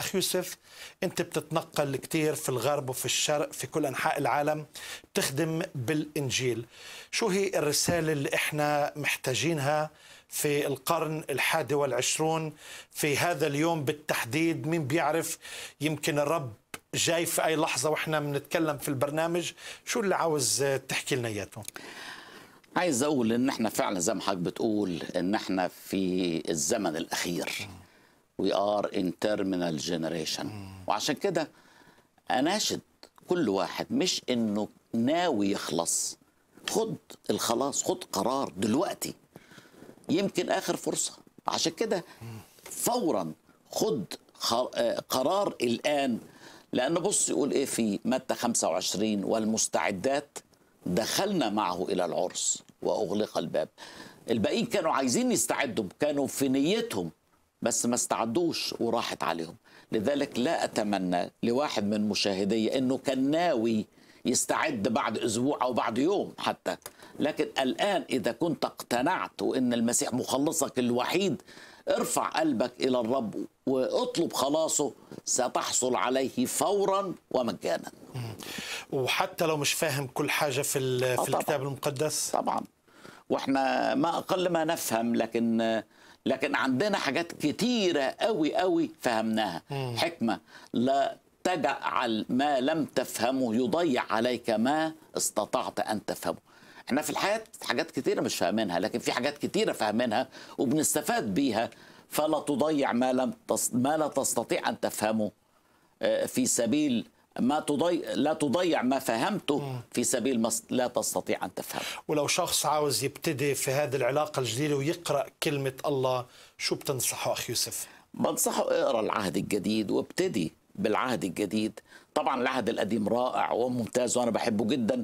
أخ يوسف أنت بتتنقل كثير في الغرب وفي الشرق في كل أنحاء العالم بتخدم بالإنجيل شو هي الرسالة اللي إحنا محتاجينها في القرن الحادي والعشرون في هذا اليوم بالتحديد مين بيعرف يمكن الرب جاي في أي لحظة وإحنا بنتكلم في البرنامج شو اللي عاوز تحكي لنا إياته عايز اقول ان احنا فعلا زي ما حضرتك بتقول ان احنا في الزمن الاخير وي ار ان تيرمينال جنريشن وعشان كده اناشد كل واحد مش انه ناوي يخلص خد الخلاص خد قرار دلوقتي يمكن اخر فرصه عشان كده فورا خد آه، قرار الان لان بص يقول ايه في متى 25 والمستعدات دخلنا معه الى العرس واغلق الباب الباقيين كانوا عايزين يستعدوا كانوا في نيتهم بس ما استعدوش وراحت عليهم لذلك لا أتمنى لواحد من مشاهدي أنه كان ناوي يستعد بعد أسبوع أو بعد يوم حتى لكن الآن إذا كنت اقتنعت وأن المسيح مخلصك الوحيد ارفع قلبك إلى الرب واطلب خلاصه ستحصل عليه فورا ومجانا وحتى لو مش فاهم كل حاجة في, آه، في الكتاب المقدس طبعا واحنا ما اقل ما نفهم لكن لكن عندنا حاجات كتيره قوي قوي فهمناها حكمه لا تجعل ما لم تفهمه يضيع عليك ما استطعت ان تفهمه احنا في الحياه حاجات كتيره مش فاهمينها لكن في حاجات كتيره فاهمينها وبنستفاد بيها فلا تضيع ما لم تص... ما لا تستطيع ان تفهمه آه، في سبيل ما تضيع لا تضيع ما فهمته في سبيل ما لا تستطيع أن تفهمه ولو شخص عاوز يبتدي في هذه العلاقة الجديدة ويقرأ كلمة الله شو بتنصحه أخ يوسف؟ بنصحه اقرأ العهد الجديد وابتدي بالعهد الجديد طبعا العهد القديم رائع وممتاز وأنا بحبه جدا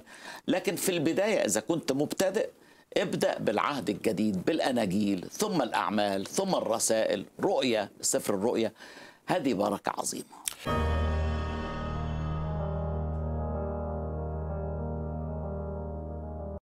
لكن في البداية إذا كنت مبتدئ ابدأ بالعهد الجديد بالأناجيل ثم الأعمال ثم الرسائل رؤية سفر الرؤية هذه بركة عظيمة